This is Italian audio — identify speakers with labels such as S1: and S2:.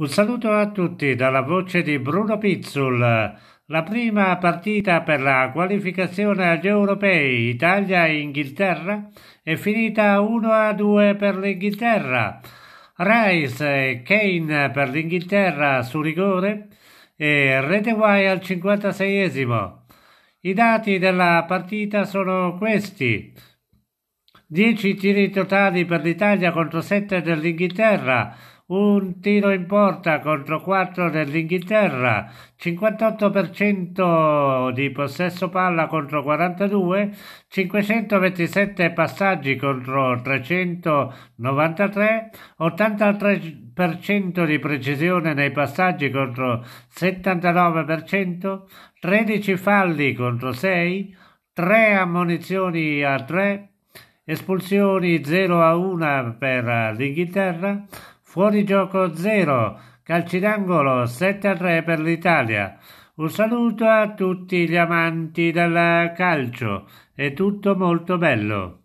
S1: Un saluto a tutti dalla voce di Bruno Pizzul. La prima partita per la qualificazione agli europei Italia e Inghilterra è finita 1-2 per l'Inghilterra. Rice e Kane per l'Inghilterra su rigore e Redeway al 56esimo. I dati della partita sono questi. 10 tiri totali per l'Italia contro 7 dell'Inghilterra, un tiro in porta contro 4 dell'Inghilterra, 58% di possesso palla contro 42, 527 passaggi contro 393, 83% di precisione nei passaggi contro 79%, 13 falli contro 6, 3 ammonizioni a 3, Espulsioni 0 a 1 per l'Inghilterra, fuorigioco 0, calci d'angolo 7 a 3 per l'Italia. Un saluto a tutti gli amanti del calcio, è tutto molto bello.